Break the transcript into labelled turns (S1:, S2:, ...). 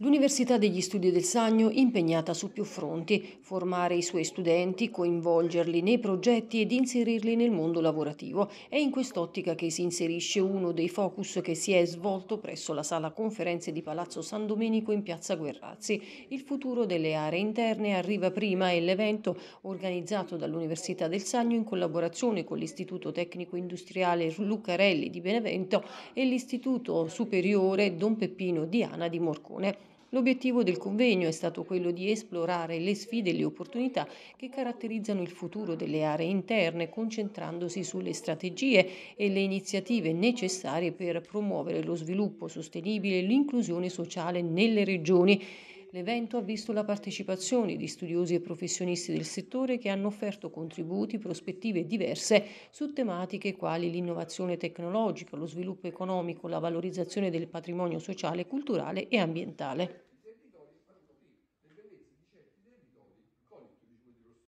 S1: L'Università degli Studi del Sagno impegnata su più fronti, formare i suoi studenti, coinvolgerli nei progetti ed inserirli nel mondo lavorativo. È in quest'ottica che si inserisce uno dei focus che si è svolto presso la sala conferenze di Palazzo San Domenico in Piazza Guerrazzi. Il futuro delle aree interne arriva prima e l'evento, organizzato dall'Università del Sagno in collaborazione con l'Istituto Tecnico Industriale Lucarelli di Benevento e l'Istituto Superiore Don Peppino Diana di Morcone. L'obiettivo del convegno è stato quello di esplorare le sfide e le opportunità che caratterizzano il futuro delle aree interne, concentrandosi sulle strategie e le iniziative necessarie per promuovere lo sviluppo sostenibile e l'inclusione sociale nelle regioni L'evento ha visto la partecipazione di studiosi e professionisti del settore che hanno offerto contributi, prospettive diverse su tematiche quali l'innovazione tecnologica, lo sviluppo economico, la valorizzazione del patrimonio sociale, culturale e ambientale.